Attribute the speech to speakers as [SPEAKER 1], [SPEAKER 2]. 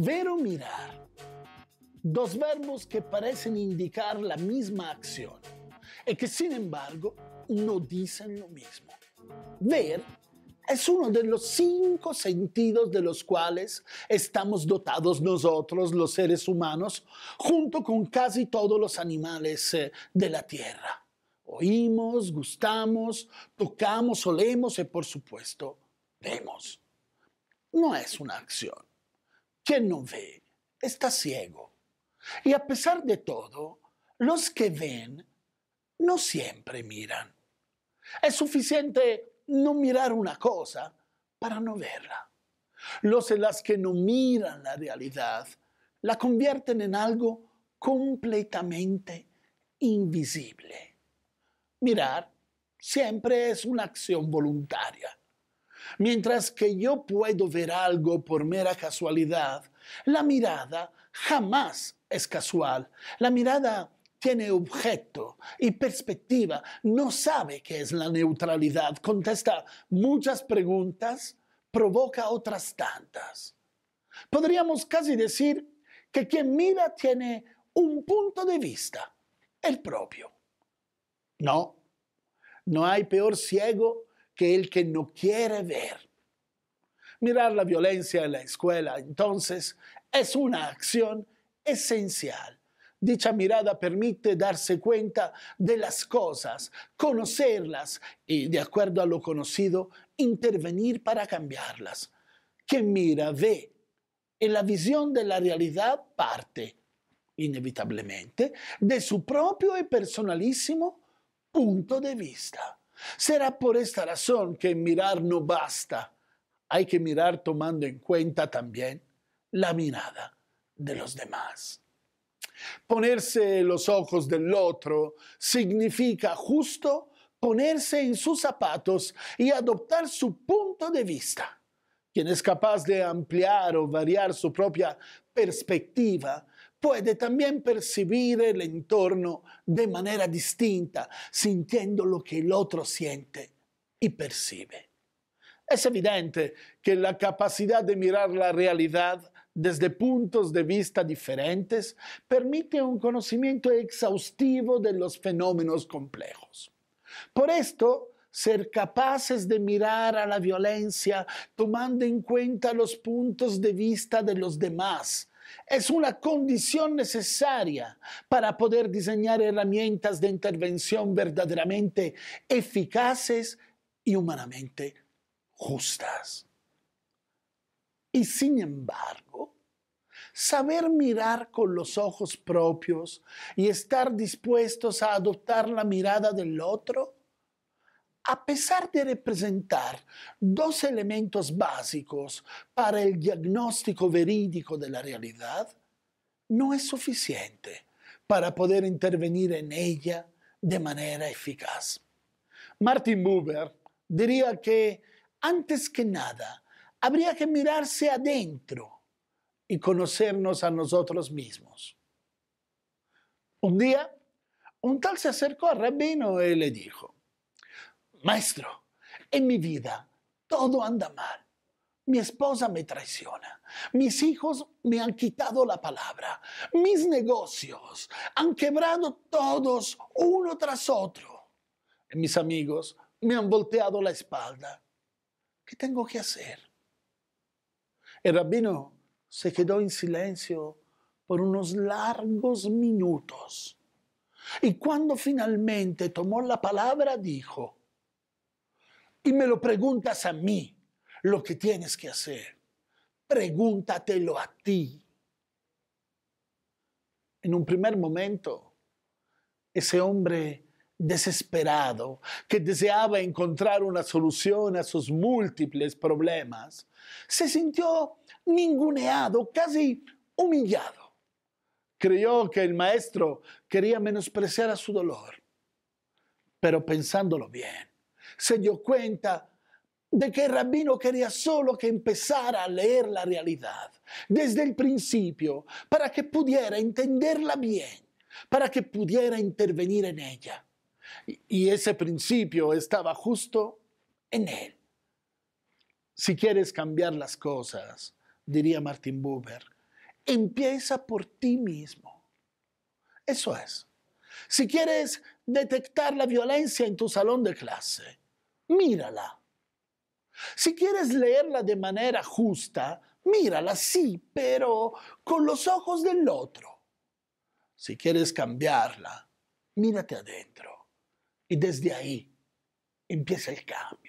[SPEAKER 1] Ver o mirar. Dos verbos que parecen indicar la misma acción y que, sin embargo no dicen lo mismo. Ver es uno de los cinco sentidos de los cuales estamos dotados nosotros, los seres humanos, junto con casi todos los animales eh, de la Tierra. Oímos, gustamos, tocamos, olemos y por supuesto vemos. No es una acción, quien no ve está ciego. Y a pesar de todo, los que ven no siempre miran. Es suficiente no mirar una cosa para no verla. Los que no miran la realidad la convierten en algo completamente invisible. Mirar siempre es una acción voluntaria. Mientras que yo puedo ver algo por mera casualidad, la mirada jamás es casual. La mirada tiene objeto y perspectiva, no sabe qué es la neutralidad, contesta muchas preguntas, provoca otras tantas. Podríamos casi decir que quien mira tiene un punto de vista, el propio. No, no hay peor ciego que el que no quiere ver. Mirar la violencia en la escuela, entonces, es una acción esencial. Dicha mirada permite darse cuenta de las cosas, conocerlas y, de acuerdo a lo conocido, intervenir para cambiarlas. Quien mira ve y la visión de la realidad parte, inevitablemente, de su propio y personalísimo punto de vista. Será por esta razón que mirar no basta. Hay que mirar tomando en cuenta también la mirada de los demás. Ponerse los ojos del otro significa justo ponerse en sus zapatos y adoptar su punto de vista. Quien es capaz de ampliar o variar su propia perspectiva puede también percibir el entorno de manera distinta, sintiendo lo que el otro siente y percibe. Es evidente que la capacidad de mirar la realidad desde puntos de vista diferentes permite un conocimiento exhaustivo de los fenómenos complejos. Por esto, ser capaces de mirar a la violencia tomando en cuenta los puntos de vista de los demás es una condición necesaria para poder diseñar herramientas de intervención verdaderamente eficaces y humanamente justas. Y sin embargo, saber mirar con los ojos propios y estar dispuestos a adoptar la mirada del otro a pesar de representar dos elementos básicos para el diagnóstico verídico de la realidad, no es suficiente para poder intervenir en ella de manera eficaz. Martin Buber diría que antes que nada habría que mirarse adentro y conocernos a nosotros mismos. Un día, un tal se acercó al rabino y le dijo, maestro, en mi vida todo anda mal. Mi esposa me traiciona. Mis hijos me han quitado la palabra. Mis negocios han quebrado todos uno tras otro. Mis amigos me han volteado la espalda. ¿Qué tengo que hacer? El rabino se quedó en silencio por unos largos minutos. Y cuando finalmente tomó la palabra, dijo, y me lo preguntas a mí, lo que tienes que hacer. Pregúntatelo a ti. En un primer momento, ese hombre desesperado que deseaba encontrar una solución a sus múltiples problemas, se sintió ninguneado, casi humillado. Creyó que el maestro quería menospreciar a su dolor, pero pensándolo bien, se dio cuenta de que el rabino quería solo que empezara a leer la realidad desde el principio para que pudiera entenderla bien, para que pudiera intervenir en ella. Y ese principio estaba justo en él. Si quieres cambiar las cosas, diría Martin Buber, empieza por ti mismo. Eso es. Si quieres detectar la violencia en tu salón de clase, mírala. Si quieres leerla de manera justa, mírala, sí, pero con los ojos del otro. Si quieres cambiarla, mírate adentro. Y desde ahí empieza el cambio.